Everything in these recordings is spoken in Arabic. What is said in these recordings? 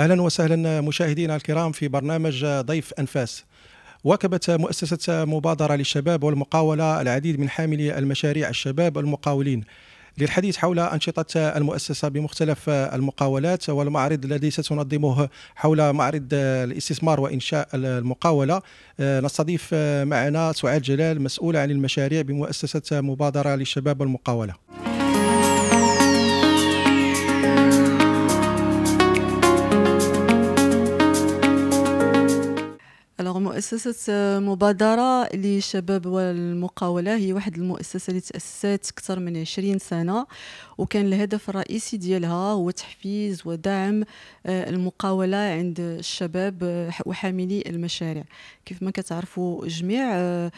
اهلا وسهلا مشاهدينا الكرام في برنامج ضيف انفاس واكبت مؤسسه مبادره للشباب والمقاوله العديد من حاملي المشاريع الشباب المقاولين للحديث حول أنشطة المؤسسة بمختلف المقاولات والمعرض الذي ستنظمه حول معرض الاستثمار وإنشاء المقاولة نستضيف معنا سعاد جلال مسؤول عن المشاريع بمؤسسة مبادرة للشباب والمقاولة مؤسسة آه، مبادرة للشباب والمقاولة هي واحد المؤسسة اللي تأسست أكثر من 20 سنة وكان الهدف الرئيسي ديالها هو تحفيز ودعم آه، المقاولة عند الشباب آه، وحاملي المشاريع كيف ما كتعرفوا جميع آه،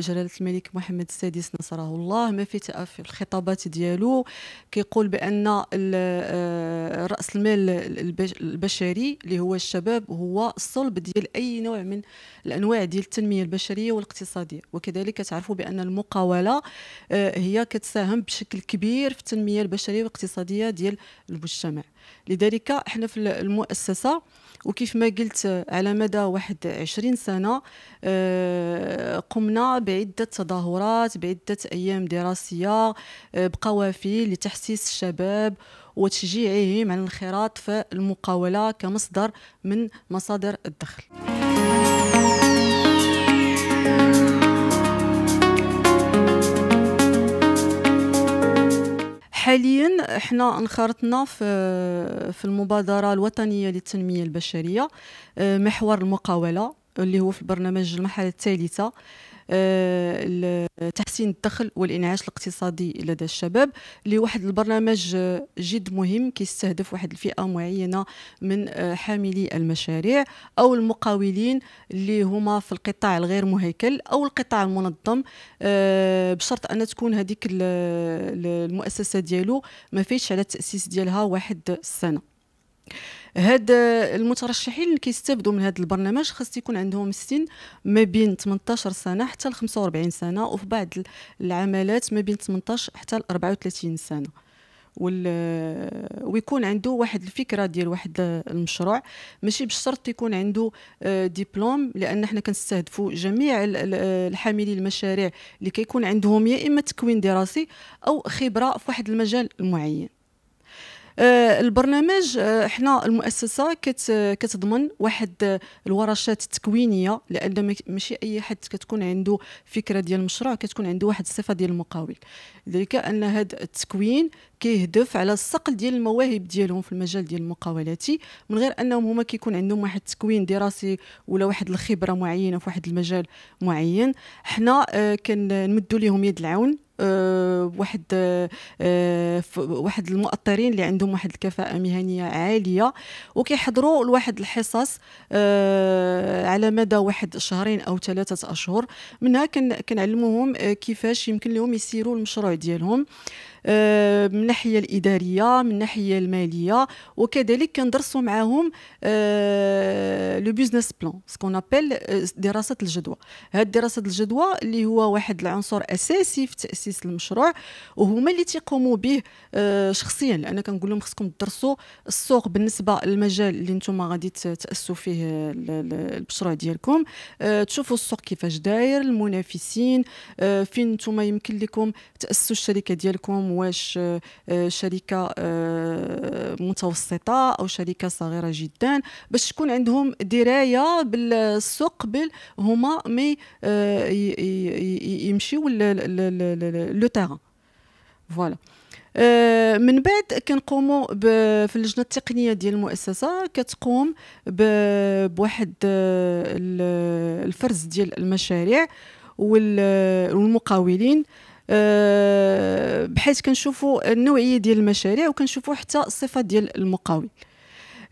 جلالة الملك محمد السادس نصره الله ما في في الخطابات ديالو كيقول بأن رأس المال البشري اللي هو الشباب هو الصلب ديال أي نوع من الأنواع ديال التنمية البشرية والاقتصادية وكذلك تعرفوا بأن المقاولة هي كتساهم بشكل كبير في التنمية التنميه البشريه والاقتصاديه ديال المجتمع لذلك احنا في المؤسسه وكيف ما قلت على مدى واحد عشرين سنة آه، قمنا بعدة تظاهرات بعدة أيام دراسية آه، بقوافل لتحسيس الشباب وتشجيعهم على الانخراط في المقاولة كمصدر من مصادر الدخل حاليا احنا انخرطنا في في المبادره الوطنيه للتنميه البشريه آه، محور المقاوله اللي هو في البرنامج المرحله الثالثه آه، تحسين الدخل والانعاش الاقتصادي لدى الشباب اللي واحد البرنامج آه، جد مهم كيستهدف واحد الفئه معينه من آه، حاملي المشاريع او المقاولين اللي هما في القطاع الغير مهيكل او القطاع المنظم بشرط ان تكون هذيك المؤسسه ديالو ما فيش على التاسيس ديالها واحد السنه هاد المترشحين اللي كيستافدوا من هذا البرنامج خاص يكون عندهم السن ما بين 18 سنه حتى ل 45 سنه وفي بعض العملات ما بين 18 حتى ل 34 سنه ويكون عنده واحد الفكره ديال واحد المشروع ماشي بشرط يكون عنده آه، ديبلوم لان حنا كنستهدفوا جميع الحاملي المشاريع اللي كيكون عندهم يا اما تكوين دراسي او خبره في واحد المجال معين آه، البرنامج آه، احنا المؤسسه كتضمن واحد آه، الورشات التكوينيه لان ماشي اي حد كتكون عنده فكره ديال المشروع كتكون عنده واحد الصفه ديال المقاول لذلك ان هذا التكوين كيهدف على الصقل ديال المواهب ديالهم في المجال ديال المقاولاتي من غير انهم هما كيكون عندهم واحد التكوين دراسي ولا واحد الخبره معينه في واحد المجال معين حنا آه، كنمدوا لهم يد العون أه واحد أه, آه، واحد المؤطرين اللي عندهم واحد الكفاءه مهنيه عاليه وكيحضروا لواحد الحصص أه على مدى واحد شهرين او ثلاثه اشهر منها كنعلموهم آه، كيفاش يمكن لهم يسيروا المشروع ديالهم آه، من الناحيه الاداريه من الناحيه الماليه وكذلك كندرسوا معاهم لو بيزنس بلان سكون ابل دراسه الجدوى هاد دراسه الجدوى اللي هو واحد العنصر اساسي في تاسيس المشروع وهما اللي تيقوموا به آه، شخصيا لان كنقول لهم خصكم تدرسوا السوق بالنسبه للمجال اللي نتوما غادي تاسوا فيه المشروع ديالكم آه، تشوفوا السوق كيفاش داير المنافسين فين نتوما يمكن لكم تاسسوا الشركه ديالكم واش آه، شركه آه، متوسطه او شركه صغيره جدا باش تكون عندهم درايه بالسوق قبل هما مي يمشيو لو تيران فوالا آه، من بعد كنقوموا في اللجنه التقنيه ديال المؤسسه كتقوم بواحد الفرز ديال المشاريع والمقاولين آه، بحيث كنشوفوا النوعيه ديال المشاريع وكنشوفوا حتى الصفه ديال المقاول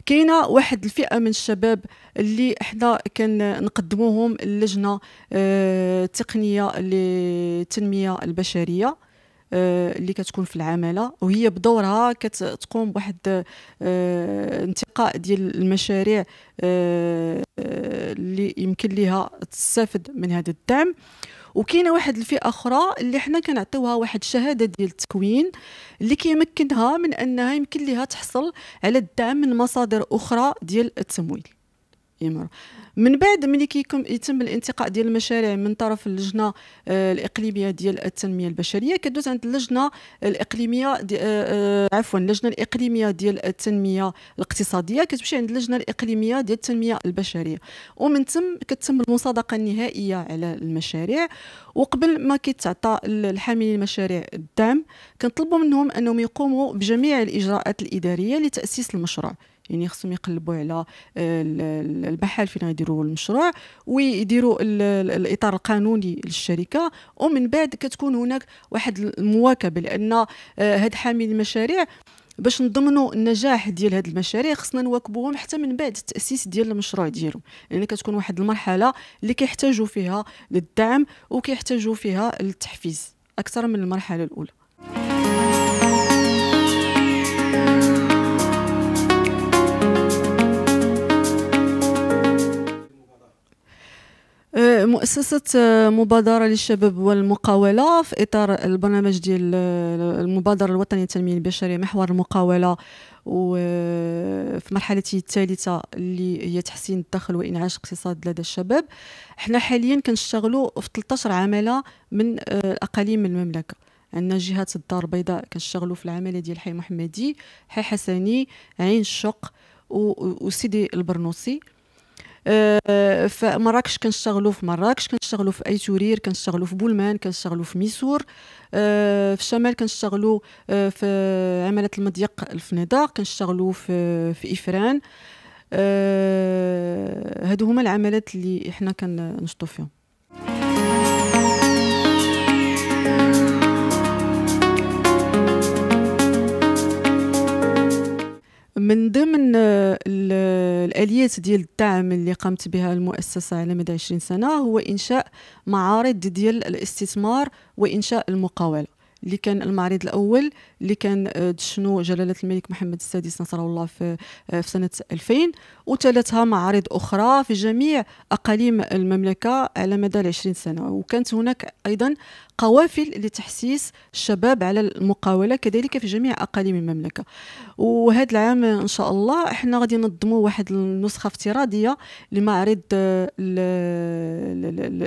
كاينه واحد الفئه من الشباب اللي حنا كنقدموهم اللجنه آه، التقنيه للتنميه البشريه آه، اللي كتكون في العماله وهي بدورها كتقوم بواحد انتقاء ديال المشاريع اللي يمكن لها تستافد من هذا الدعم وكاينه واحد الفئه اخرى اللي حنا كنعطيوها واحد الشهاده ديال التكوين اللي كيمكنها من انها يمكن لها تحصل على الدعم من مصادر اخرى ديال التمويل يمر من بعد ملي كيكون يتم الانتقاء ديال المشاريع من طرف اللجنه آه، الاقليميه ديال التنميه البشريه كدوز عند اللجنه الاقليميه آه، آه، عفوا اللجنه الاقليميه ديال التنميه الاقتصاديه كتمشي عند اللجنه الاقليميه ديال التنميه البشريه ومن تم كتم المصادقه النهائيه على المشاريع وقبل ما كيتعطى الحاملين المشاريع الدعم كنطلبوا منهم انهم يقوموا بجميع الاجراءات الاداريه لتاسيس المشروع يعني خصهم يقلبوا على آه، البحال فين غيديروا المشروع ويديروا الاطار القانوني للشركه ومن بعد كتكون هناك واحد المواكبه لان آه، هاد حامل المشاريع باش نضمنوا النجاح ديال هاد المشاريع خصنا نواكبوهم حتى من بعد التاسيس ديال المشروع ديالهم يعني كتكون واحد المرحله اللي كيحتاجوا فيها للدعم وكيحتاجوا فيها للتحفيز اكثر من المرحله الاولى مؤسسة آه، مبادرة للشباب والمقاولة في إطار البرنامج ديال آه، المبادرة الوطنية للتنمية البشرية محور المقاولة وفي آه، مرحلته الثالثة اللي هي تحسين الدخل وإنعاش الاقتصاد لدى الشباب حنا حاليا كنشتغلوا في 13 عمالة من الأقاليم المملكة عندنا جهة الدار البيضاء كنشتغلوا في العمالة ديال حي محمدي حي حسني عين الشق وسيدي البرنوسي آه، في مراكش كنشتغلوا في مراكش كنشتغلوا في ايتورير كنشتغلوا في بولمان كنشتغلوا في ميسور آه، في الشمال كنشتغلوا آه، في عماله المضيق الفنيدق كنشتغلوا في في افران هادو هما العملات اللي حنا كنشطو فيهم من ضمن الاليات ديال الدعم اللي قامت بها المؤسسه على مدى 20 سنه هو انشاء معارض ديال الاستثمار وانشاء المقاوله اللي كان المعرض الاول اللي كان دشنو آه، جلاله الملك محمد السادس نصره الله في آه، في سنه 2000 وتلتها معارض اخرى في جميع اقاليم المملكه على مدى 20 سنه وكانت هناك ايضا قوافل لتحسيس الشباب على المقاوله كذلك في جميع اقاليم المملكه وهذا العام ان شاء الله احنا غادي ننظموا واحد النسخه افتراضيه لمعرض آه،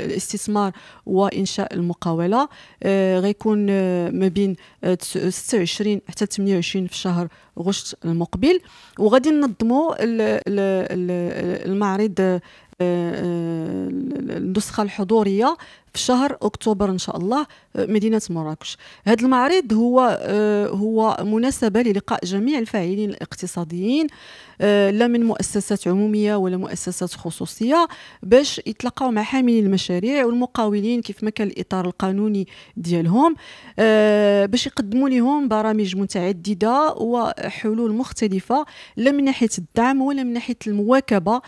الاستثمار وانشاء المقاوله آه، غيكون آه، ما بين 26 حتى 28 في شهر غشت المقبل وغادي ننظموا المعرض النسخه الحضوريه في شهر اكتوبر ان شاء الله آه، مدينه مراكش هذا المعرض هو آه، هو مناسبه للقاء جميع الفاعلين الاقتصاديين آه، لا من مؤسسات عموميه ولا مؤسسات خصوصيه باش يتلاقاو مع حاملي المشاريع والمقاولين كيف ما كان الاطار القانوني ديالهم باش يقدموا لهم برامج متعدده وحلول مختلفه لا من ناحيه الدعم ولا من ناحيه المواكبه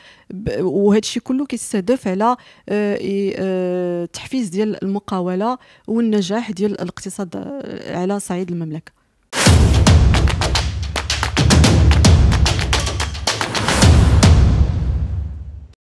وهذا الشيء كله كيستهدف على تحفيز التنفيذ ديال المقاوله والنجاح ديال الاقتصاد على صعيد المملكه